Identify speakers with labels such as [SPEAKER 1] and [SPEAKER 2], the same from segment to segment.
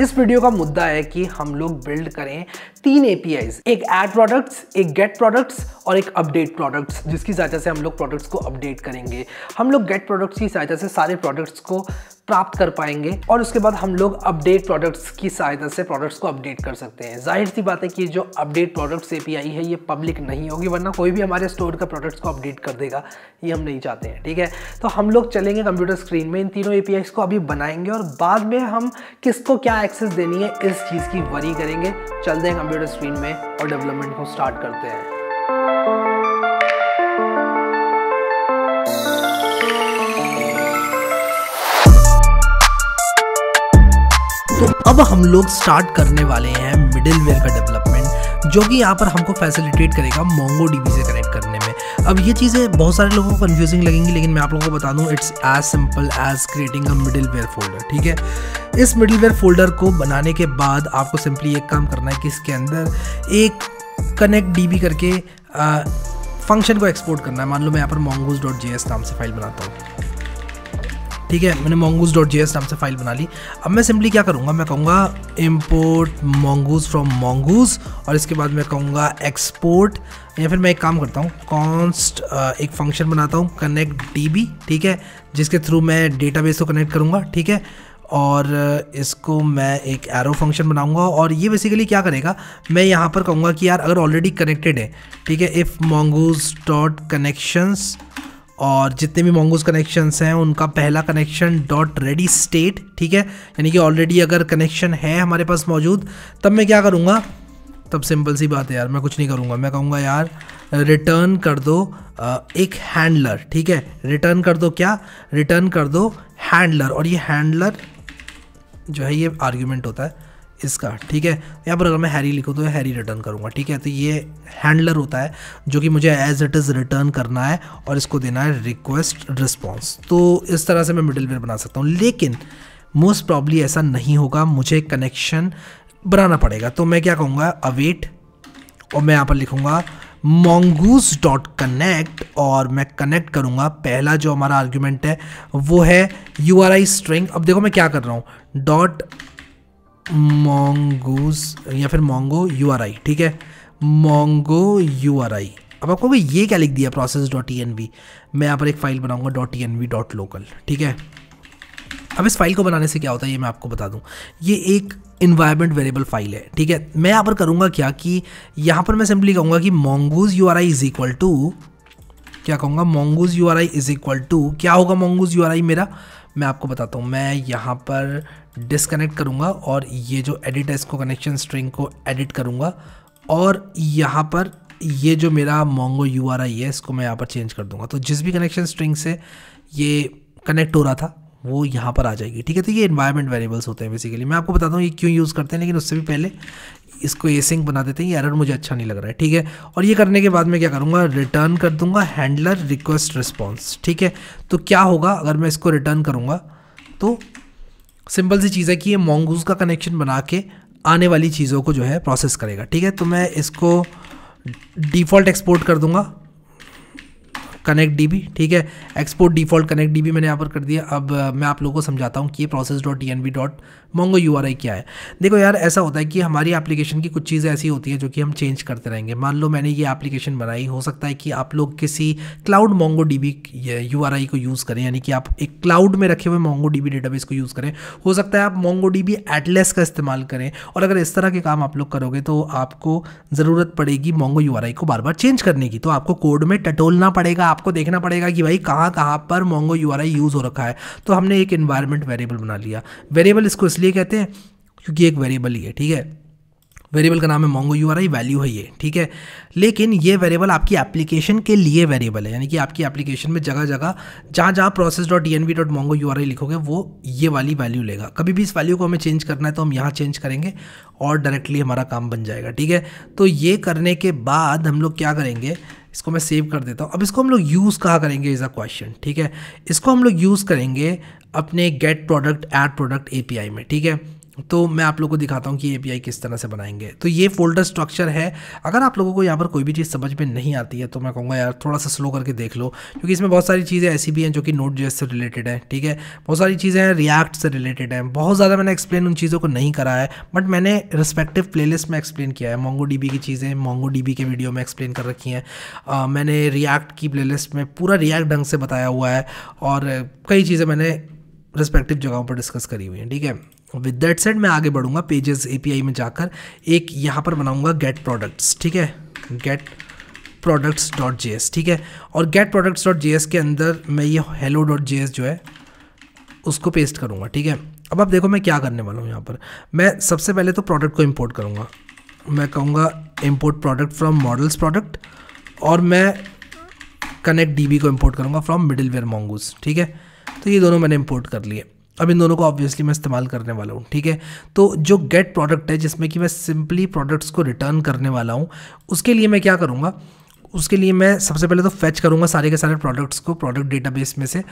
[SPEAKER 1] इस वीडियो का मुद्दा है कि हम लोग बिल्ड करें तीन एपीआईज एक एड प्रोडक्ट्स एक गेट प्रोडक्ट्स और एक अपडेट प्रोडक्ट्स जिसकी सहायता से हम लोग प्रोडक्ट्स को अपडेट करेंगे हम लोग गेट प्रोडक्ट्स की सहायता से सारे प्रोडक्ट्स को प्राप्त कर पाएंगे और उसके बाद हम लोग अपडेट प्रोडक्ट्स की सहायता से प्रोडक्ट्स को अपडेट कर सकते हैं जाहिर सी बात है कि जो अपडेट प्रोडक्ट्स एपीआई है ये पब्लिक नहीं होगी वरना कोई भी हमारे स्टोर का प्रोडक्ट्स को अपडेट कर देगा ये हम नहीं चाहते हैं ठीक है तो हम लोग चलेंगे कंप्यूटर स्क्रीन में इन तीनों ए को अभी बनाएंगे और बाद में हम किसको क्या एक्सेस देनी है इस चीज़ की वरी करेंगे चलते हैं कंप्यूटर स्क्रीन में और डेवलपमेंट को स्टार्ट करते हैं अब हम लोग स्टार्ट करने वाले हैं मिडिल वेयर का डेवलपमेंट जो कि यहाँ पर हमको फैसिलिटेट करेगा मोंगो डीबी से कनेक्ट करने में अब ये चीज़ें बहुत सारे लोगों को कन्फ्यूजिंग लगेंगी लेकिन मैं आप लोगों को बता दूँ it's as simple as creating a middleware folder ठीक है इस मिडिल वेयर फोल्डर को बनाने के बाद आपको सिंपली एक काम करना है कि इसके अंदर एक कनेक्ट बी करके फंक्शन को एक्सपोर्ट करना है मान लो मैं यहाँ पर मोंगोज डॉट जी एस नाम से फाइल बनाता हूँ ठीक है मैंने मोंगूज़ डॉट जी नाम से फाइल बना ली अब मैं सिंपली क्या करूँगा मैं कहूँगा इम्पोर्ट मोंगूज़ फ्रॉम mongoose और इसके बाद मैं कहूँगा एक्सपोर्ट या फिर मैं एक काम करता हूँ कॉन्स्ट एक फंक्शन बनाता हूँ कनेक्ट डी ठीक है जिसके थ्रू मैं डेटा को कनेक्ट करूँगा ठीक है और इसको मैं एक एरो फंक्शन बनाऊंगा और ये बेसिकली क्या करेगा मैं यहाँ पर कहूँगा कि यार अगर ऑलरेडी कनेक्टेड है ठीक है इफ़ मोंगूज़ डॉट कनेक्शंस और जितने भी मंगूस कनेक्शंस हैं उनका पहला कनेक्शन डॉट रेडी स्टेट ठीक है यानी कि ऑलरेडी अगर कनेक्शन है हमारे पास मौजूद तब मैं क्या करूँगा तब सिंपल सी बात है यार मैं कुछ नहीं करूँगा मैं कहूँगा यार रिटर्न कर दो एक हैंडलर ठीक है रिटर्न कर दो क्या रिटर्न कर दो हैंडलर और ये हैंडलर जो है ये आर्ग्यूमेंट होता है इसका ठीक है यहाँ पर अगर मैं हैरी लिखूँ तो हैरी रिटर्न करूँगा ठीक है तो ये हैंडलर होता है जो कि मुझे एज इट इज़ रिटर्न करना है और इसको देना है रिक्वेस्ट रिस्पॉन्स तो इस तरह से मैं मिडिल बना सकता हूँ लेकिन मोस्ट प्रॉब्ली ऐसा नहीं होगा मुझे कनेक्शन बनाना पड़ेगा तो मैं क्या कहूँगा अवेट और मैं यहाँ पर लिखूँगा मोंगूस डॉट कनेक्ट और मैं कनेक्ट करूँगा पहला जो हमारा आर्ग्यूमेंट है वो है यू आर आई स्ट्रिंग अब देखो मैं क्या कर रहा हूँ डॉट मोंगूज या फिर मोंगो यू आर आई ठीक है मोंगो यू आर आई अब आपको भाई ये क्या लिख दिया process dot E N V मैं यहाँ पर एक फ़ाइल बनाऊंगा dot E N V dot local ठीक है अब इस फाइल को बनाने से क्या होता है ये मैं आपको बता दूं ये एक इन्वायरमेंट वेरिएबल फाइल है ठीक है मैं यहाँ पर करूँगा क्या कि यहाँ पर मैं सिंपली कहूँगा कि mongoose U R I is equal to क्या कहूँगा mongoose U R I is equal to क्या होगा मोंगूज यू आर आई मेरा मैं आपको बताता हूँ मैं यहाँ पर डिसकनेक्ट करूँगा और ये जो एडिट है इसको कनेक्शन स्ट्रिंग को एडिट करूँगा और यहाँ पर ये जो मेरा मोंगो यू आर आई है इसको मैं यहाँ पर चेंज कर दूँगा तो जिस भी कनेक्शन स्ट्रिंग से ये कनेक्ट हो रहा था वो यहाँ पर आ जाएगी ठीक है तो ये इन्वायरमेंट वेरिएबल्स होते हैं बेसिकली मैं आपको बताता हूँ ये क्यों यूज़ करते हैं लेकिन उससे भी पहले इसको एसिंग बना देते हैं ये एरर मुझे अच्छा नहीं लग रहा है ठीक है और ये करने के बाद मैं क्या करूँगा रिटर्न कर दूंगा हैंडलर रिक्वेस्ट रिस्पॉन्स ठीक है तो क्या होगा अगर मैं इसको रिटर्न करूँगा तो सिंपल सी चीज़ है कि ये मोंगूज का कनेक्शन बना के आने वाली चीज़ों को जो है प्रोसेस करेगा ठीक है तो मैं इसको डिफ़ॉल्ट एक्सपोर्ट कर दूंगा कनेक्ट बी ठीक है एक्सपोर्ट डिफॉल्ट कनेक्ट डीबी मैंने यहाँ पर कर दिया अब मैं आप लोगों को समझाता हूँ कि ये process dot T N B dot Mongo U R I क्या है देखो यार ऐसा होता है कि हमारी एप्लीकेशन की कुछ चीज़ें ऐसी होती हैं जो कि हम चेंज करते रहेंगे मान लो मैंने ये एप्लीकेशन बनाई हो सकता है कि आप लोग किसी cloud Mongo D B U R I को यूज़ करें यानी कि आप एक क्लाउड में रखे हुए मोंगो डी बी डेटाबेस को यूज़ करें हो सकता है आप मोंगो डी बी एटलेस का इस्तेमाल करें और अगर इस तरह के काम आप लोग करोगे तो आपको ज़रूरत पड़ेगी मोंगो यू आर आई को बार बार चेंज करने की तो आपको कोड में टटोलना पड़ेगा आपको देखना पड़ेगा कि भाई कहाँ कहाँ पर मोंगो यू यूज़ हो रखा है तो हमने एक इन्वायरमेंट वेरिएबल बना लिया वेरिएबल इसको इसलिए कहते हैं क्योंकि एक वेरिएबल ही है ठीक है वेरिएबल का नाम है मोंगो यू वैल्यू है ये ठीक है लेकिन ये वेरिएबल आपकी एप्लीकेशन के लिए वेरिएबल है यानी कि आपकी एप्लीकेशन में जगह जगह जहाँ जहाँ process dot D N V dot Mongo U लिखोगे वो ये वाली वैल्यू लेगा कभी भी इस वैल्यू को हमें चेंज करना है तो हम यहाँ चेंज करेंगे और डायरेक्टली हमारा काम बन जाएगा ठीक है तो ये करने के बाद हम लोग क्या करेंगे इसको मैं सेव कर देता हूँ अब इसको हम लोग यूज़ कहाँ करेंगे इज़ अ क्वेश्चन ठीक है इसको हम लोग यूज़ करेंगे अपने get product add product A में ठीक है तो मैं आप लोगों को दिखाता हूँ कि ए किस तरह से बनाएंगे तो ये फोल्डर स्ट्रक्चर है अगर आप लोगों को यहाँ पर कोई भी चीज़ समझ में नहीं आती है तो मैं कहूँगा यार थोड़ा सा स्लो करके देख लो क्योंकि इसमें बहुत सारी चीज़ें ऐसी भी हैं जो कि नोट जेस से रिलेटेड हैं ठीक है बहुत सारी चीज़ें हैं रिएक्ट से रिलेटेड हैं बहुत ज़्यादा मैंने एक्सप्लेन उन चीज़ों को नहीं करा है बट मैंने रिस्पेक्टिव प्ले में एक्सप्लेन किया है मोंगो की चीज़ें मोंगो के वीडियो में एक्सप्लेन कर रखी हैं मैंने रिएक्ट की प्ले में पूरा रिएक्ट ढंग से बताया हुआ है और कई चीज़ें मैंने रिस्पेक्टिव जगहों पर डिस्कस करी हुई हैं ठीक है विद दैट सेट मैं आगे बढ़ूंगा पेजेस ए में जाकर एक यहाँ पर बनाऊंगा गेट प्रोडक्ट्स ठीक है get products dot J S ठीक है और get products dot J S के अंदर मैं ये हेलो डॉट जे एस जो है उसको पेस्ट करूँगा ठीक है अब आप देखो मैं क्या करने वाला हूँ यहाँ पर मैं सबसे पहले तो प्रोडक्ट को इम्पोर्ट करूँगा मैं कहूँगा import product from models product और मैं कनेक्ट डी को इम्पोर्ट करूँगा फ्रॉम मिडिल वेयर मोंगूस ठीक है तो ये दोनों मैंने इम्पोर्ट कर लिए अब इन दोनों को ऑब्वियसली मैं इस्तेमाल करने वाला हूँ ठीक है तो जो गेट प्रोडक्ट है जिसमें कि मैं सिंपली प्रोडक्ट्स को रिटर्न करने वाला हूँ उसके लिए मैं क्या करूँगा उसके लिए मैं सबसे पहले तो फैच करूँगा सारे के सारे प्रोडक्ट्स को प्रोडक्ट डेटाबेस में से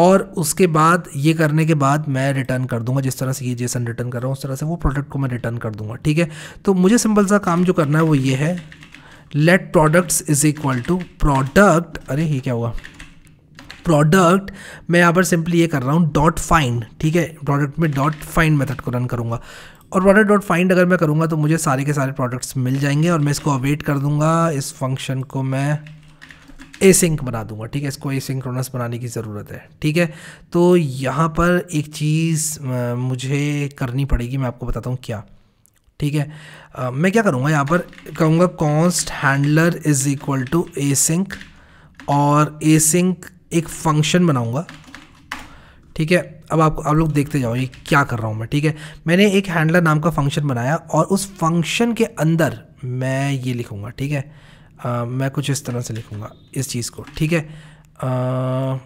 [SPEAKER 1] और उसके बाद ये करने के बाद मैं रिटर्न कर दूँगा जिस तरह से ये जेसन रिटर्न कर रहा हूँ उस तरह से वो प्रोडक्ट को मैं रिटर्न कर दूँगा ठीक है तो मुझे सिंपल सा काम जो करना है वो ये है let products is equal to product अरे ये क्या हुआ प्रोडक्ट मैं यहाँ पर सिंपली ये कर रहा हूँ डॉट फाइंड ठीक है प्रोडक्ट में डॉट फाइंड मेथड को रन करूँगा और प्रोडक्ट डॉट फाइंड अगर मैं करूँगा तो मुझे सारे के सारे प्रोडक्ट्स मिल जाएंगे और मैं इसको अवेट कर दूँगा इस फंक्शन को मैं एसिंक बना दूंगा ठीक है इसको एसिंक्रोनस बनाने की ज़रूरत है ठीक है तो यहाँ पर एक चीज़ मुझे करनी पड़ेगी मैं आपको बताता हूँ क्या ठीक है आ, मैं क्या करूँगा यहाँ पर कहूँगा const handler is equal to async और एसिंक एक फंक्शन बनाऊंगा ठीक है अब आपको आप लोग देखते जाओ ये क्या कर रहा हूँ मैं ठीक है मैंने एक हैंडलर नाम का फंक्शन बनाया और उस फंक्शन के अंदर मैं ये लिखूँगा ठीक है आ, मैं कुछ इस तरह से लिखूँगा इस चीज़ को ठीक है आ,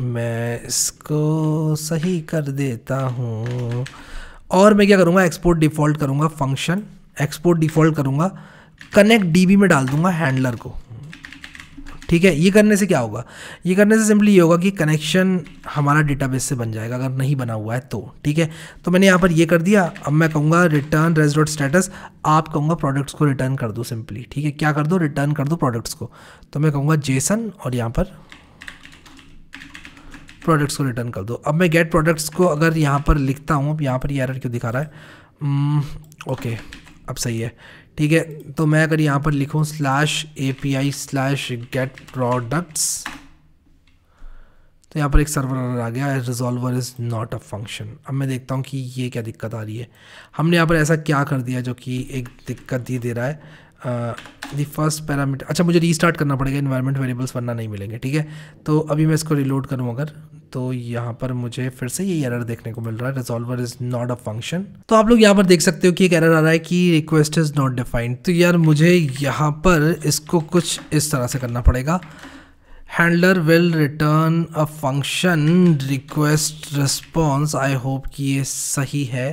[SPEAKER 1] मैं इसको सही कर देता हूँ और मैं क्या करूँगा एक्सपोर्ट डिफ़ॉल्ट करूँगा फंक्शन एक्सपोर्ट डिफ़ॉल्ट करूँगा कनेक्ट डी में डाल दूँगा हैंडलर को ठीक है ये करने से क्या होगा ये करने से सिंपली ये होगा कि कनेक्शन हमारा डेटाबेस से बन जाएगा अगर नहीं बना हुआ है तो ठीक है तो मैंने यहाँ पर ये कर दिया अब मैं कहूँगा रिटर्न रेज डॉट स्टेटस आप कहूँगा प्रोडक्ट्स को रिटर्न कर दो सिंपली ठीक है क्या कर दो रिटर्न कर दो प्रोडक्ट्स को तो मैं कहूँगा जेसन और यहाँ पर प्रोडक्ट्स को रिटर्न कर दो अब मैं गेट प्रोडक्ट्स को अगर यहाँ पर लिखता हूँ अब यहाँ पर ये एरर क्यों दिखा रहा है ओके hmm, अब सही है ठीक है तो मैं अगर यहाँ पर लिखूँ slash A P I slash get products तो यहाँ पर एक सर्वर आ गया resolver is not a function अब मैं देखता हूँ कि ये क्या दिक्कत आ रही है हमने यहाँ पर ऐसा क्या कर दिया जो कि एक दिक्कत ही दे रहा है दी फर्स्ट पैरामीटर अच्छा मुझे रीस्टार्ट करना पड़ेगा इन्वायरमेंट वेरिएबल्स वरना नहीं मिलेंगे ठीक है तो अभी मैं इसको रिलोड करूँ अगर तो यहाँ पर मुझे फिर से ये एरर देखने को मिल रहा है resolver is not a function तो आप लोग यहाँ पर देख सकते हो कि एक एरर आ रहा है कि रिक्वेस्ट इज़ नॉट डिफाइंड तो यार मुझे यहाँ पर इसको कुछ इस तरह से करना पड़ेगा handler will return a function request response I hope कि ये सही है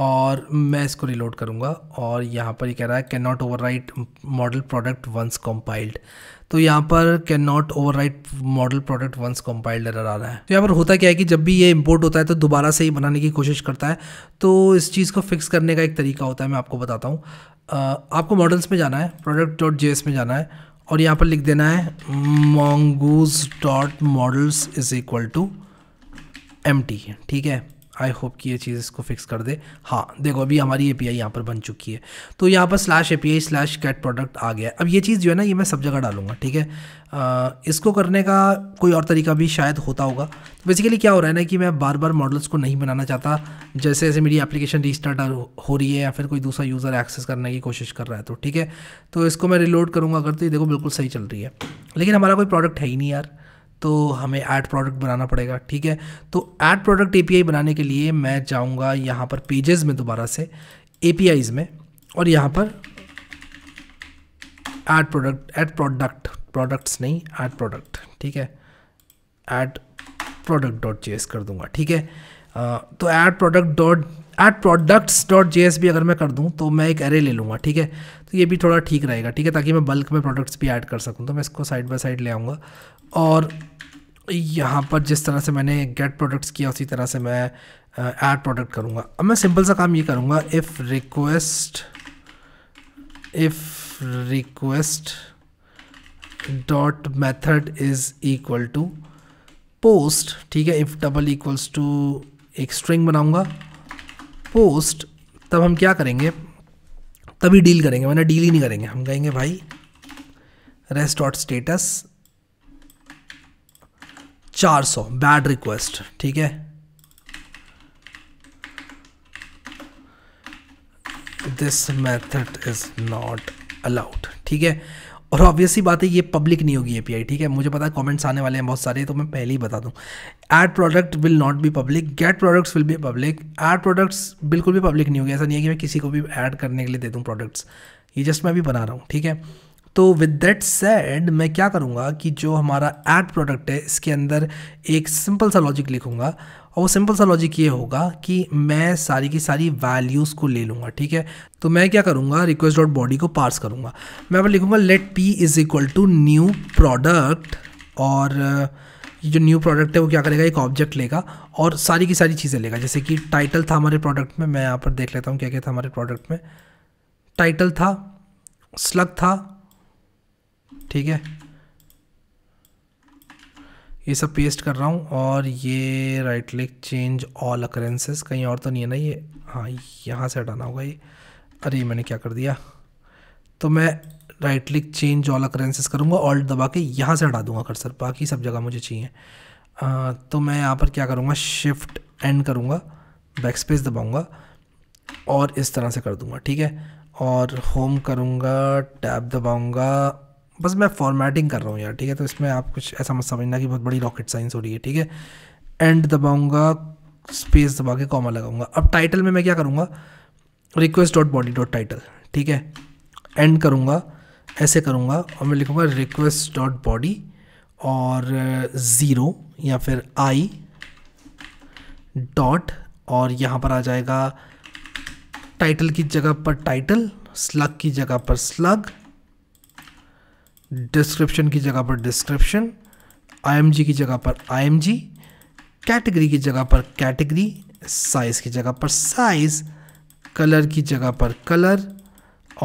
[SPEAKER 1] और मैं इसको रिलोड करूँगा और यहाँ पर ये यह कह रहा है can not over model product once compiled तो यहाँ पर can not over model product once compiled error आ रहा है तो यहाँ पर होता क्या है कि जब भी ये इम्पोर्ट होता है तो दोबारा से ही बनाने की कोशिश करता है तो इस चीज़ को फिक्स करने का एक तरीका होता है मैं आपको बताता हूँ आपको मॉडल्स में जाना है प्रोडक्ट डॉट जे में जाना है और यहाँ पर लिख देना है mongoose dot models is equal to M ठीक है आई होप कि ये चीज़ इसको फिक्स कर दे हाँ देखो अभी हमारी ए पी आई यहाँ पर बन चुकी है तो यहाँ पर slash A P I slash cat product आ गया अब ये चीज़ जो है ना ये मैं सब जगह डालूंगा ठीक है इसको करने का कोई और तरीका भी शायद होता होगा तो बेसिकली क्या हो रहा है ना कि मैं बार बार मॉडल्स को नहीं बनाना चाहता जैसे जैसे मेरी एप्लीकेशन रिस्टार्ट हो रही है या फिर कोई दूसरा यूज़र एक्सेस करने की कोशिश कर रहा है तो ठीक है तो इसको मैं रिलोड करूँगा अगर तो ये देखो बिल्कुल सही चल रही है लेकिन हमारा कोई प्रोडक्ट है ही नहीं यार तो हमें ऐड प्रोडक्ट बनाना पड़ेगा ठीक है तो ऐड प्रोडक्ट ए बनाने के लिए मैं जाऊँगा यहाँ पर पेजेस में दोबारा से ए में और यहाँ पर add product add product products नहीं ऐड प्रोडक्ट ठीक है ऐड प्रोडक्ट डॉट जे कर दूंगा ठीक है आ, तो add product dot at products dot J भी अगर मैं कर दूँ तो मैं एक एरे ले लूँगा ठीक है तो ये भी थोड़ा ठीक रहेगा ठीक है ताकि मैं बल्क में प्रोडक्ट्स भी ऐड कर सकूँ तो मैं इसको साइड बाय साइड ले आऊँगा और यहाँ पर जिस तरह से मैंने गेट प्रोडक्ट्स किया उसी तरह से मैं ऐड प्रोडक्ट करूँगा अब मैं सिंपल सा काम ये करूँगा if request if request dot method is equal to post ठीक है इफ़ डबल इक्वल्स टू एक स्ट्रिंग बनाऊँगा पोस्ट तब हम क्या करेंगे तभी डील करेंगे मैंने डील ही नहीं करेंगे हम कहेंगे भाई रेस्ट डॉट स्टेटस चार सौ बैड रिक्वेस्ट ठीक है this method is not allowed ठीक है और ऑब्वियसली बात है ये पब्लिक नहीं होगी एपीआई ठीक है मुझे पता है कमेंट्स आने वाले हैं बहुत सारे तो मैं पहले ही बता दूं add product will not be public get products will be public add products बिल्कुल भी पब्लिक नहीं होगी ऐसा नहीं है कि मैं किसी को भी ऐड करने के लिए दे दूँ प्रोडक्ट्स ये जस्ट मैं भी बना रहा हूँ ठीक है तो विद दैट सेड मैं क्या करूँगा कि जो हमारा एड प्रोडक्ट है इसके अंदर एक सिंपल सा लॉजिक लिखूँगा और वो सिंपल सा लॉजिक ये होगा कि मैं सारी की सारी वैल्यूज़ को ले लूँगा ठीक है तो मैं क्या करूँगा रिक्वेस्ट डॉट बॉडी को पार्स करूँगा मैं पर लिखूँगा let P is equal to new product और ये जो न्यू प्रोडक्ट है वो क्या करेगा एक ऑब्जेक्ट लेगा और सारी की सारी चीज़ें लेगा जैसे कि टाइटल था हमारे प्रोडक्ट में मैं यहाँ पर देख लेता हूँ क्या क्या था हमारे प्रोडक्ट में टाइटल था स्लग था ठीक है ये सब पेस्ट कर रहा हूँ और ये right click change all occurrences कहीं और तो नहीं है ना ये हाँ यहाँ से हटाना होगा ये अरे मैंने क्या कर दिया तो मैं right click change all occurrences करूँगा ऑल्ट दबा के यहाँ से हटा दूँगा कर्सर बाकी सब जगह मुझे चाहिए तो मैं यहाँ पर क्या करूँगा शिफ्ट एंड करूँगा बैक स्पेस दबाऊँगा और इस तरह से कर दूँगा ठीक है और होम करूँगा टैब दबाऊँगा बस मैं फॉर्मेटिंग कर रहा हूँ यार ठीक है तो इसमें आप कुछ ऐसा मत समझना कि बहुत बड़ी रॉकेट साइंस हो रही है ठीक है एंड दबाऊँगा स्पेस दबा के कॉमा लगाऊंगा अब टाइटल में मैं क्या करूँगा request dot body dot title ठीक है एंड करूँगा ऐसे करूँगा और मैं लिखूँगा रिक्वेस्ट डॉट बॉडी और ज़ीरो uh, या फिर आई डॉट और यहाँ पर आ जाएगा टाइटल की जगह पर टाइटल स्लग की जगह पर स्लग डिस्क्रिप्शन की जगह पर डिस्क्रिप्शन आईएमजी की जगह पर आईएमजी कैटेगरी की जगह पर कैटेगरी साइज़ की जगह पर साइज़ कलर की जगह पर कलर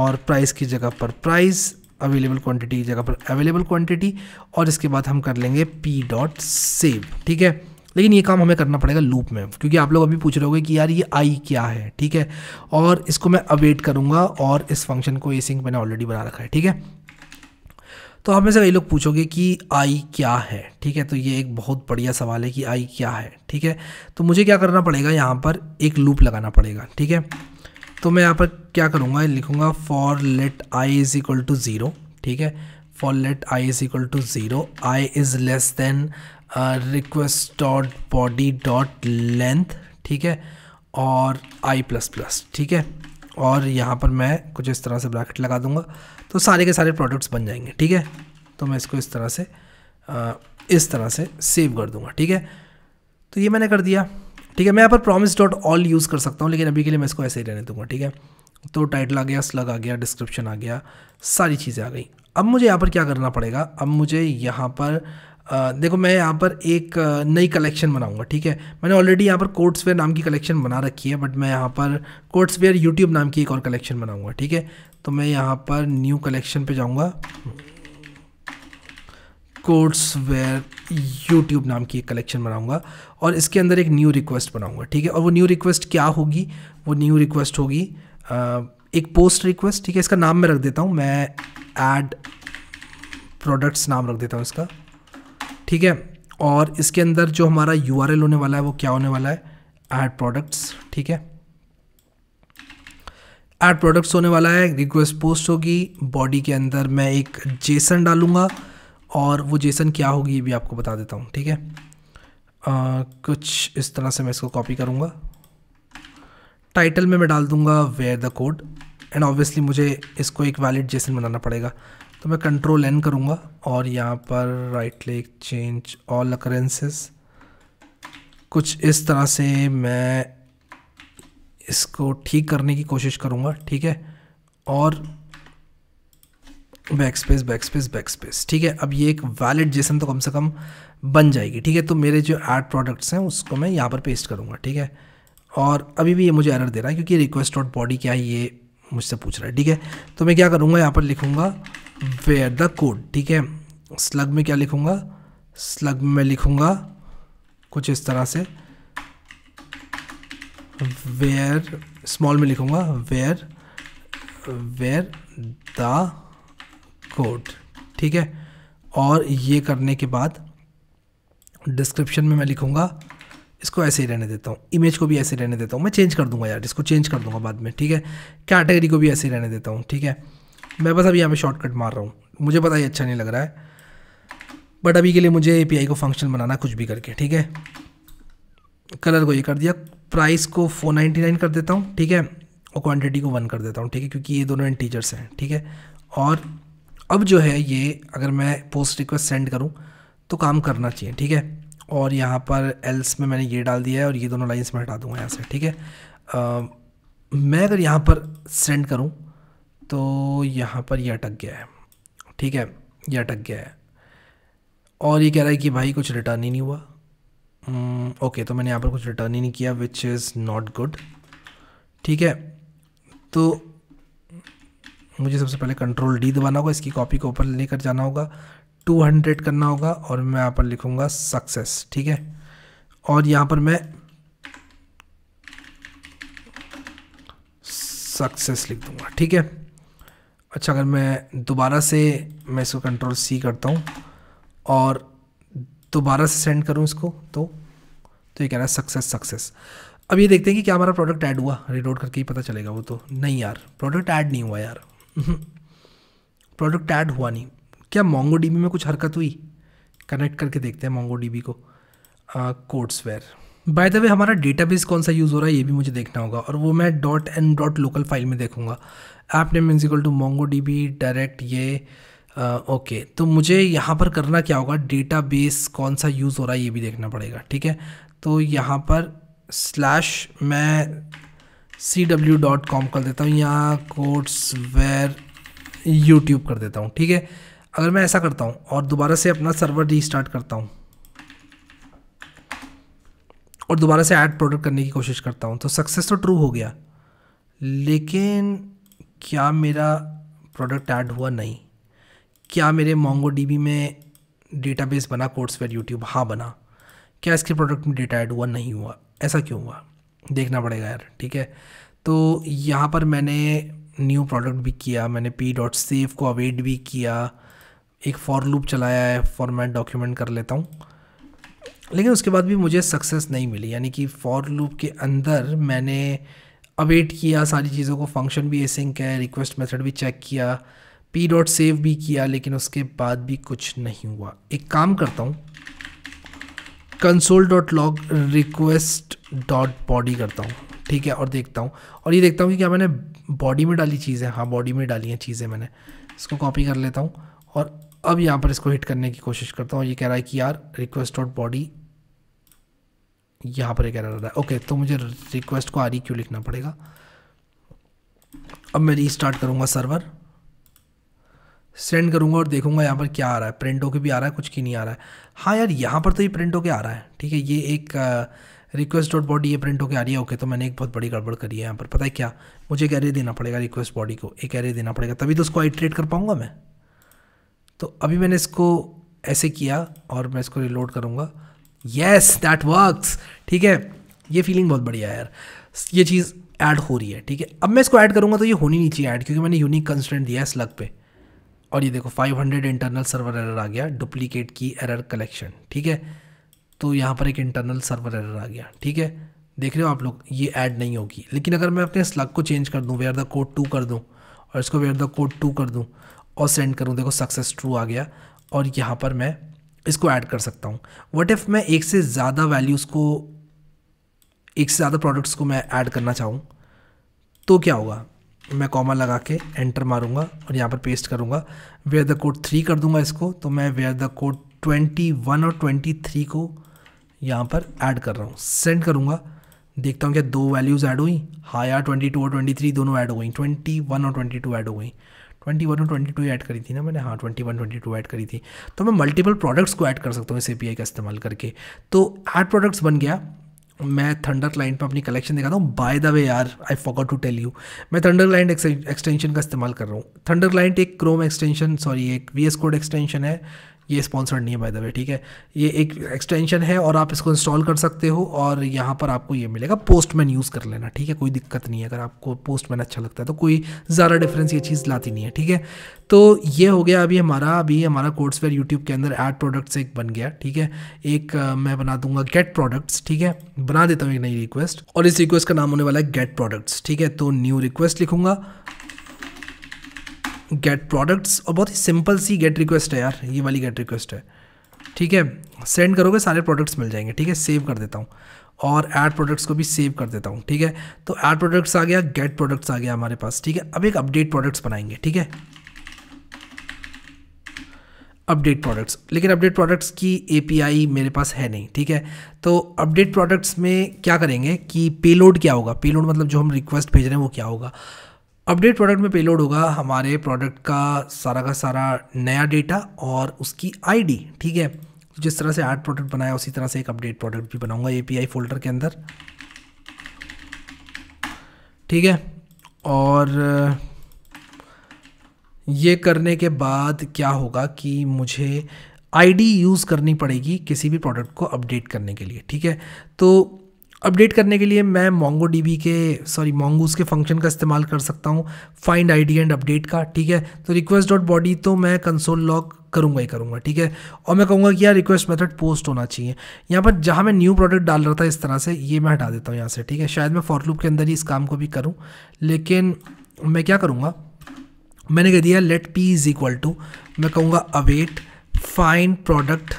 [SPEAKER 1] और प्राइस की जगह पर प्राइस अवेलेबल क्वांटिटी की जगह पर अवेलेबल क्वांटिटी और इसके बाद हम कर लेंगे पी डॉट सेव ठीक है लेकिन ये काम हमें करना पड़ेगा लूप में क्योंकि आप लोग अभी पूछ रहे हो कि यार ये आई क्या है ठीक है और इसको मैं अवेट करूँगा और इस फंक्शन को ए सिंक मैंने ऑलरेडी बना रखा है ठीक है तो आप में से कई लोग पूछोगे कि आई क्या है ठीक है तो ये एक बहुत बढ़िया सवाल है कि आई क्या है ठीक है तो मुझे क्या करना पड़ेगा यहाँ पर एक लूप लगाना पड़ेगा ठीक है तो मैं यहाँ पर क्या करूँगा लिखूँगा for let I is equal to zero ठीक है for let I is equal to zero I is less than request dot body dot length ठीक है और आई प्लस प्लस ठीक है और यहाँ पर मैं कुछ इस तरह से ब्रैकेट लगा दूँगा तो सारे के सारे प्रोडक्ट्स बन जाएंगे ठीक है तो मैं इसको इस तरह से इस तरह से सेव कर दूंगा ठीक है तो ये मैंने कर दिया ठीक है मैं यहाँ पर प्रॉमिस डॉट ऑल यूज़ कर सकता हूँ लेकिन अभी के लिए मैं इसको ऐसे ही रहने दूंगा ठीक है तो टाइटल आ गया स्लग आ गया डिस्क्रिप्शन आ गया सारी चीज़ें आ गई अब मुझे यहाँ पर क्या करना पड़ेगा अब मुझे यहाँ पर आ, देखो मैं यहाँ पर एक नई कलेक्शन बनाऊँगा ठीक है मैंने ऑलरेडी यहाँ पर कोट्सवेयर नाम की कलेक्शन बना रखी है बट मैं यहाँ पर कोट्सवेयर यूट्यूब नाम की एक और कलेक्शन बनाऊँगा ठीक है तो मैं यहाँ पर न्यू कलेक्शन पे जाऊँगा कोर्ट्स वेयर यूट्यूब नाम की एक कलेक्शन बनाऊँगा और इसके अंदर एक न्यू रिक्वेस्ट बनाऊँगा ठीक है और वो न्यू रिक्वेस्ट क्या होगी वो न्यू रिक्वेस्ट होगी एक पोस्ट रिक्वेस्ट ठीक है इसका नाम मैं रख देता हूँ मैं ऐड प्रोडक्ट्स नाम रख देता हूँ इसका ठीक है और इसके अंदर जो हमारा यू होने वाला है वो क्या होने वाला है ऐड प्रोडक्ट्स ठीक है ऐड प्रोडक्ट्स होने वाला है रिक्वेस्ट पोस्ट होगी बॉडी के अंदर मैं एक जेसन डालूंगा और वो जेसन क्या होगी ये भी आपको बता देता हूँ ठीक है आ, कुछ इस तरह से मैं इसको कॉपी करूँगा टाइटल में मैं डाल दूँगा where the code and obviously मुझे इसको एक वैलिड जेसन बनाना पड़ेगा तो मैं कंट्रोल एन करूँगा और यहाँ पर right lake change all occurrences कुछ इस तरह से मैं इसको ठीक करने की कोशिश करूँगा ठीक है और backspace backspace backspace ठीक है अब ये एक वैलिड जेसन तो कम से कम बन जाएगी ठीक है तो मेरे जो एड प्रोडक्ट्स हैं उसको मैं यहाँ पर पेस्ट करूँगा ठीक है और अभी भी ये मुझे एरर दे रहा है क्योंकि रिक्वेस्ट डॉट बॉडी क्या है ये मुझसे पूछ रहा है ठीक है तो मैं क्या करूँगा यहाँ पर लिखूँगा वेयर द कोड ठीक है स्लग में क्या लिखूँगा स्लग में लिखूँगा कुछ इस तरह से वेयर स्मॉल में लिखूँगा वेयर वेयर द कोड ठीक है और ये करने के बाद डिस्क्रिप्शन में मैं लिखूँगा इसको ऐसे ही रहने देता हूँ इमेज को भी ऐसे रहने देता हूँ मैं चेंज कर दूंगा यार इसको चेंज कर दूंगा बाद में ठीक है कैटेगरी को भी ऐसे ही रहने देता हूँ ठीक है मैं बस अभी यहाँ पे शॉर्टकट मार रहा हूँ मुझे पता ही अच्छा नहीं लग रहा है बट अभी के लिए मुझे ए को फंक्शन बनाना कुछ भी करके ठीक है कलर को ये कर दिया प्राइस को फोर नाइन्टी नाइन कर देता हूँ ठीक है और क्वांटिटी को वन कर देता हूँ ठीक है क्योंकि ये दोनों इंटीजर्स हैं ठीक है और अब जो है ये अगर मैं पोस्ट रिक्वेस्ट सेंड करूँ तो काम करना चाहिए ठीक है और यहाँ पर एल्स में मैंने ये डाल दिया है और ये दोनों लाइन्स में हटा दूँगा यहाँ से ठीक है आ, मैं अगर यहाँ पर सेंड करूँ तो यहाँ पर यह अटक गया है ठीक है यह अटक गया है और ये कह रहा है कि भाई कुछ रिटर्न ही नहीं हुआ ओके हम्म, तो मैंने यहाँ पर कुछ रिटर्न ही नहीं किया विच इज़ नॉट गुड ठीक है तो मुझे सबसे पहले कंट्रोल डी दबाना होगा इसकी कॉपी को ऊपर लेकर जाना होगा 200 करना होगा और मैं यहाँ पर लिखूँगा सक्सेस ठीक है और यहाँ पर मैं सक्सेस लिख दूँगा ठीक है अच्छा अगर मैं दोबारा से मैं इसको कंट्रोल सी करता हूँ और दोबारा से सेंड करूँ इसको तो तो ये कह रहा है सक्सेस सक्सेस अब ये देखते हैं कि क्या हमारा प्रोडक्ट ऐड हुआ रिलोड करके ही पता चलेगा वो तो नहीं यार प्रोडक्ट ऐड नहीं हुआ यार प्रोडक्ट ऐड हुआ नहीं क्या मोंगो डीबी में कुछ हरकत हुई कनेक्ट करके देखते हैं मोंगो डीबी को वेयर बाय द वे हमारा डेटाबेस कौन सा यूज़ हो रहा है ये भी मुझे देखना होगा और वो मैं dot N dot local file में देखूंगा app name is equal to Mongo D B direct ये ओके तो मुझे यहाँ पर करना क्या होगा डेटा बेस कौन सा यूज़ हो रहा है ये भी देखना पड़ेगा ठीक है तो यहाँ पर स्लैश मैं सी डब्ल्यू डॉट कॉम कर देता हूँ यहाँ कोर्ट्स वेर यूट्यूब कर देता हूँ ठीक है अगर मैं ऐसा करता हूँ और दोबारा से अपना सर्वर रीस्टार्ट करता हूँ और दोबारा से ऐड प्रोडक्ट करने की कोशिश करता हूँ तो सक्सेस तो ट्रू हो गया लेकिन क्या मेरा प्रोडक्ट ऐड हुआ नहीं क्या मेरे मोंगो डी में डेटाबेस बना कोर्स वेयर यूट्यूब हाँ बना क्या इसके प्रोडक्ट में डेटा ऐड हुआ नहीं हुआ ऐसा क्यों हुआ देखना पड़ेगा यार ठीक है तो यहाँ पर मैंने न्यू प्रोडक्ट भी किया मैंने पी डॉट सेव को अवेट भी किया एक फॉर लूप चलाया है फॉर्मेट डॉक्यूमेंट कर लेता हूँ लेकिन उसके बाद भी मुझे सक्सेस नहीं मिली यानी कि फॉर लूप के अंदर मैंने अवेट किया सारी चीज़ों को फंक्शन भी एसिंक है रिक्वेस्ट मेथड भी चेक किया पी डॉट सेव भी किया लेकिन उसके बाद भी कुछ नहीं हुआ एक काम करता हूँ console dot log request dot body करता हूँ ठीक है और देखता हूँ और ये देखता हूँ कि क्या मैंने बॉडी में डाली चीज़ें हाँ बॉडी में डाली हैं चीज़ें मैंने इसको कॉपी कर लेता हूँ और अब यहाँ पर इसको हिट करने की कोशिश करता हूँ ये कह रहा है कि यार रिक्वेस्ट डॉट बॉडी यहाँ पर कह रहा है ओके तो मुझे रिक्वेस्ट को आ रही क्यों लिखना पड़ेगा अब मैं रीस्टार्ट करूँगा सर्वर सेंड करूँगा और देखूँगा यहाँ पर क्या आ रहा है प्रिंट होके भी आ रहा है कुछ की नहीं आ रहा है हाँ यार यहाँ पर तो ये प्रिंट होके आ रहा है ठीक है ये एक रिक्वेस्ट डॉट बॉडी ये प्रिंट होके आ रही है ओके तो मैंने एक बहुत बड़ी गड़बड़ करी है यहाँ पर पता है क्या मुझे एक एरे देना पड़ेगा रिक्वेस्ट बॉडी को एक एरे देना पड़ेगा तभी तो उसको आइट्रेट कर पाऊँगा मैं तो अभी मैंने इसको ऐसे किया और मैं इसको रिलोड करूँगा येस दैट वर्कस ठीक है ये फीलिंग बहुत बढ़िया है यार ये चीज़ ऐड हो रही है ठीक है अब मैं इसको ऐड करूँगा तो ये होनी नहीं चाहिए ऐड क्योंकि मैंने यूनिक कंस्टेंट दिया है स्लग पे और ये देखो 500 इंटरनल सर्वर एरर आ गया डुप्लीकेट की एरर कलेक्शन ठीक है तो यहाँ पर एक इंटरनल सर्वर एरर आ गया ठीक है देख रहे हो आप लोग ये ऐड नहीं होगी लेकिन अगर मैं अपने स्लग को चेंज कर दूँ वेयर द कोड टू कर दूँ और इसको वेयर द कोड टू कर दूँ और सेंड करूँ देखो सक्सेस ट्रू आ गया और यहाँ पर मैं इसको ऐड कर सकता हूँ वट इफ़ मैं एक से ज़्यादा वैल्यूज़ को एक से ज़्यादा प्रोडक्ट्स को मैं ऐड करना चाहूँ तो क्या होगा मैं कॉमा लगा के एंटर मारूंगा और यहाँ पर पेस्ट करूँगा वेयर द कोड थ्री कर दूंगा इसको तो मैं where the code twenty one और ट्वेंटी थ्री को यहाँ पर ऐड कर रहा हूँ सेंड करूँगा देखता हूँ क्या दो वैल्यूज़ ऐड हुई हाँ यार ट्वेंटी टू और ट्वेंटी थ्री दोनों ऐड हो गई ट्वेंटी वन और ट्वेंटी टू ऐड हो गई ट्वेंटी वन और ट्वेंटी टू ऐड करी थी ना मैंने हाँ twenty one twenty two add करी थी तो मैं मल्टीपल प्रोडक्ट्स को ऐड कर सकता हूँ इस ए का इस्तेमाल करके तो ऐड प्रोडक्ट्स बन गया मैं थंडर क्लाइंट पर अपनी कलेक्शन दिखाता हूँ बाय द वे यार I forgot to tell you मैं थंडर क्लाइंट एक्सटेंशन का इस्तेमाल कर रहा हूँ थंडर क्लाइंट एक क्रोम एक्सटेंशन सॉरी एक वी एस कोड एक्सटेंशन है ये स्पॉन्सर्ड नहीं है बाय द वे ठीक है ये एक एक्सटेंशन है और आप इसको इंस्टॉल कर सकते हो और यहाँ पर आपको ये मिलेगा पोस्टमैन यूज़ कर लेना ठीक है कोई दिक्कत नहीं है अगर आपको पोस्टमैन अच्छा लगता है तो कोई ज़्यादा डिफरेंस ये चीज़ लाती नहीं है ठीक है तो ये हो गया अभी हमारा अभी हमारा कोर्सवेयर यूट्यूब के अंदर एड प्रोडक्ट्स एक बन गया ठीक है एक मैं बना दूंगा गेट प्रोडक्ट्स ठीक है बना देता हूँ एक नई रिक्वेस्ट और इस रिक्वेस्ट का नाम होने वाला है गेट प्रोडक्ट्स ठीक है तो न्यू रिक्वेस्ट लिखूंगा गेट प्रोडक्ट्स और बहुत ही सिंपल सी गेट रिक्वेस्ट है यार ये वाली गेट रिक्वेस्ट है ठीक है सेंड करोगे सारे प्रोडक्ट्स मिल जाएंगे ठीक है सेव कर देता हूँ और ऐड प्रोडक्ट्स को भी सेव कर देता हूँ ठीक है तो ऐड प्रोडक्ट्स आ गया गेट प्रोडक्ट्स आ गया हमारे पास ठीक है अब एक अपडेट प्रोडक्ट्स बनाएंगे ठीक है अपडेट प्रोडक्ट्स लेकिन अपडेट प्रोडक्ट्स की एपीआई मेरे पास है नहीं ठीक है तो अपडेट प्रोडक्ट्स में क्या करेंगे कि पेलोड क्या होगा पेलोड मतलब जो हम रिक्वेस्ट भेज रहे हैं वो क्या होगा अपडेट प्रोडक्ट में पेलोड होगा हमारे प्रोडक्ट का सारा का सारा नया डेटा और उसकी आईडी ठीक है तो जिस तरह से आर्ट प्रोडक्ट बनाया उसी तरह से एक अपडेट प्रोडक्ट भी बनाऊंगा एपीआई फोल्डर के अंदर ठीक है और ये करने के बाद क्या होगा कि मुझे आईडी यूज़ करनी पड़ेगी किसी भी प्रोडक्ट को अपडेट करने के लिए ठीक है तो अपडेट करने के लिए मैं मोंगो डीबी के सॉरी मोंगूस के फंक्शन का इस्तेमाल कर सकता हूँ फाइंड आई एंड अपडेट का ठीक है तो रिक्वेस्ट डॉट बॉडी तो मैं कंसोल लॉक करूँगा ही करूँगा ठीक है और मैं कहूँगा कि यार रिक्वेस्ट मेथड पोस्ट होना चाहिए यहाँ पर जहाँ मैं न्यू प्रोडक्ट डाल रहा था इस तरह से ये मैं हटा देता हूँ यहाँ से ठीक है शायद मैं फॉरलूप के अंदर ही इस काम को भी करूँ लेकिन मैं क्या करूँगा मैंने कह दिया let P is equal to मैं कहूँगा अवेट फाइंड प्रोडक्ट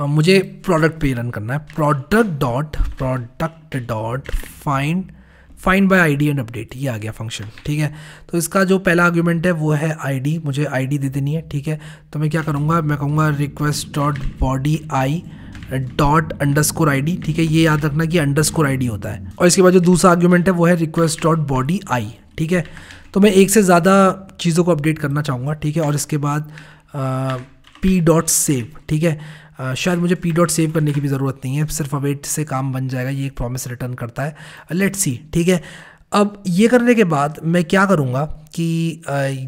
[SPEAKER 1] मुझे प्रोडक्ट पे रन करना है product dot product dot fine by by ID and update ये आ गया फंक्शन ठीक है तो इसका जो पहला आर्ग्यूमेंट है वो है आईडी मुझे आईडी दे देनी है ठीक है तो मैं क्या करूँगा मैं कहूँगा request dot body I dot underscore I ठीक है ये याद रखना कि अंडर स्कोर आई होता है और इसके बाद जो दूसरा आर्ग्यूमेंट है वो है रिक्वेस्ट डॉट बॉडी आई ठीक है तो मैं एक से ज़्यादा चीज़ों को अपडेट करना चाहूँगा ठीक है और इसके बाद पी डॉट सेव ठीक है शायद मुझे पी डॉट सेव करने की भी ज़रूरत नहीं है सिर्फ अवेट से काम बन जाएगा ये एक प्रॉमिस रिटर्न करता है लेट सी ठीक है अब ये करने के बाद मैं क्या करूँगा कि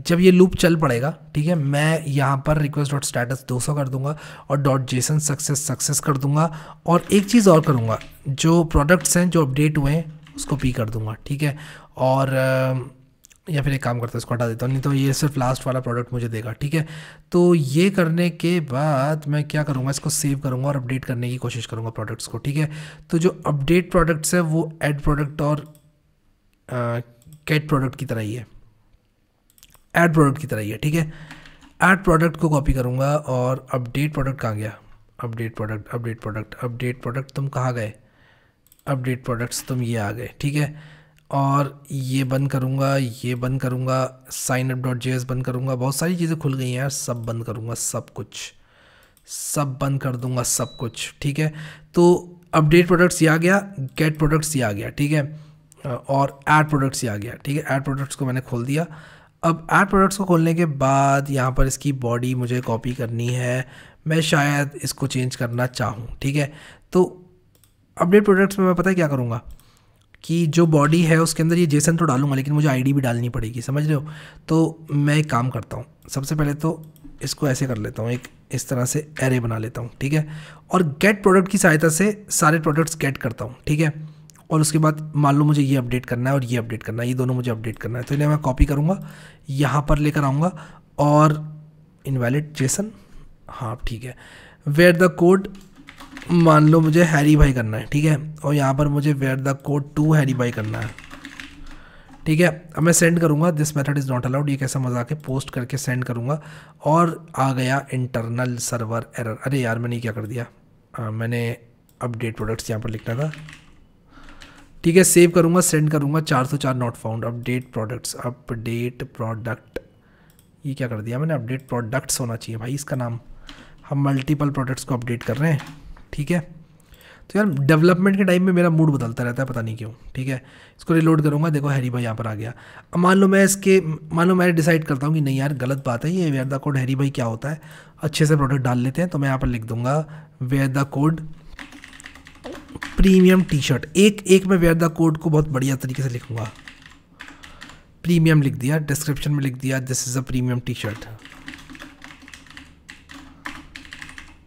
[SPEAKER 1] जब ये लूप चल पड़ेगा ठीक है मैं यहाँ पर रिक्वेस्ट डॉट स्टेटस दो सौ कर दूंगा और डॉट जेसन सक्सेस सक्सेस कर दूंगा और एक चीज़ और करूँगा जो प्रोडक्ट्स हैं जो अपडेट हुए हैं उसको पी कर दूंगा ठीक है और या फिर एक काम करता है इसको हटा देता हूँ नहीं तो ये सिर्फ लास्ट वाला प्रोडक्ट मुझे देगा ठीक है तो ये करने के बाद मैं क्या करूँगा इसको सेव करूँगा और अपडेट करने की कोशिश करूँगा प्रोडक्ट्स को ठीक है तो जो अपडेट प्रोडक्ट्स है वो एड प्रोडक्ट और कैट प्रोडक्ट की तरह ही है एड प्रोडक्ट की तरह ही है ठीक है एड प्रोडक्ट को कॉपी करूँगा और अपडेट प्रोडक्ट कहाँ गया update product update product update product तुम कहाँ गए अपडेट प्रोडक्ट्स तुम ये आ गए ठीक है और ये बंद करूँगा ये बंद करूँगा साइन अप डॉट जे बंद करूँगा बहुत सारी चीज़ें खुल गई हैं यार सब बंद करूँगा सब कुछ सब बंद कर दूँगा सब कुछ ठीक है तो अपडेट प्रोडक्ट्स ये आ गया गेट प्रोडक्ट्स ये आ गया ठीक है और ऐड प्रोडक्ट्स ये आ गया ठीक है ऐड प्रोडक्ट्स को मैंने खोल दिया अब ऐड प्रोडक्ट्स को खोलने के बाद यहाँ पर इसकी बॉडी मुझे कॉपी करनी है मैं शायद इसको चेंज करना चाहूँ ठीक है तो अपडेट प्रोडक्ट्स में मैं पता है क्या करूँगा कि जो बॉडी है उसके अंदर ये जेसन तो डालूंगा लेकिन मुझे आईडी भी डालनी पड़ेगी समझ रहे हो तो मैं एक काम करता हूँ सबसे पहले तो इसको ऐसे कर लेता हूँ एक इस तरह से एरे बना लेता हूँ ठीक है और गेट प्रोडक्ट की सहायता से सारे प्रोडक्ट्स गेट करता हूँ ठीक है और उसके बाद मान लो मुझे ये अपडेट करना है और ये अपडेट करना है ये दोनों मुझे अपडेट करना है तो इन्हें मैं कॉपी करूँगा यहाँ पर लेकर आऊँगा और इनवैलिड जेसन हाँ ठीक है वेयर द कोड मान लो मुझे हैरी भाई करना है ठीक है और यहाँ पर मुझे where the code to Harry भाई करना है ठीक है अब मैं सेंड करूँगा this method is not allowed ये कैसा मजाक है पोस्ट करके सेंड करूँगा और आ गया इंटरनल सर्वर एरर अरे यार मैंने क्या कर दिया आ, मैंने अपडेट प्रोडक्ट्स यहाँ पर लिखना था ठीक है सेव करूँगा सेंड करूँगा चार सौ चार not found update products update product ये क्या कर दिया मैंने अपडेट प्रोडक्ट्स होना चाहिए भाई इसका नाम हम मल्टीपल प्रोडक्ट्स को अपडेट कर रहे हैं ठीक है तो यार डेवलपमेंट के टाइम में मेरा मूड बदलता रहता है पता नहीं क्यों ठीक है इसको रिलोड करूँगा देखो हैरी भाई यहाँ पर आ गया अब मान लो मैं इसके मान लो मैं डिसाइड करता हूँ कि नहीं यार गलत बात है ये वेयर द कोड हैरी भाई क्या होता है अच्छे से प्रोडक्ट डाल लेते हैं तो मैं यहाँ पर लिख दूंगा where the code premium T shirt एक एक मैं वेयर द कोड को बहुत बढ़िया तरीके से लिखूंगा प्रीमियम लिख दिया डिस्क्रिप्शन में लिख दिया this is a premium T shirt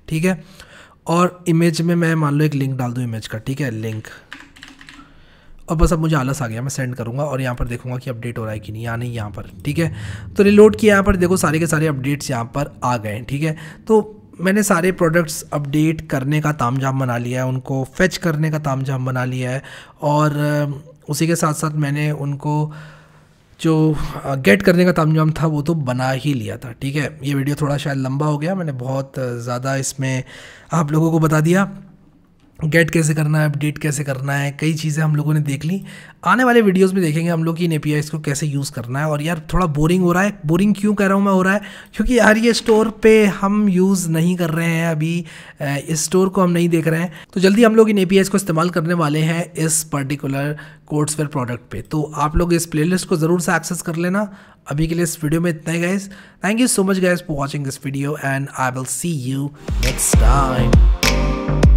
[SPEAKER 1] ठीक है और इमेज में मैं मान लो एक लिंक डाल दूँ इमेज का ठीक है लिंक और बस अब मुझे आलस आ गया मैं सेंड करूँगा और यहाँ पर देखूँगा कि अपडेट हो रहा है कि नहीं या नहीं यहाँ पर ठीक है तो रिलोड किया यहाँ पर देखो सारे के सारे अपडेट्स यहाँ पर आ गए हैं ठीक है तो मैंने सारे प्रोडक्ट्स अपडेट करने का तामझाम बना लिया है उनको फेच करने का तामझाम बना लिया है और उसी के साथ साथ मैंने उनको जो गेट करने का तामझाम था वो तो बना ही लिया था ठीक है ये वीडियो थोड़ा शायद लंबा हो गया मैंने बहुत ज़्यादा इसमें आप लोगों को बता दिया गेट कैसे करना है अपडेट कैसे करना है कई चीज़ें हम लोगों ने देख ली आने वाले वीडियोस में देखेंगे हम लोग इन ए को कैसे यूज़ करना है और यार थोड़ा बोरिंग हो रहा है बोरिंग क्यों कह रहा हूँ मैं हो रहा है क्योंकि यार ये स्टोर पे हम यूज़ नहीं कर रहे हैं अभी इस स्टोर को हम नहीं देख रहे हैं तो जल्दी हम लोग इन ए को इस्तेमाल करने वाले हैं इस पर्टिकुलर कोर्ट्सवेयर प्रोडक्ट पर तो आप लोग इस प्ले को ज़रूर से एक्सेस कर लेना अभी के लिए इस वीडियो में इतना ही guys thank you so much guys for watching this video and I will see you next time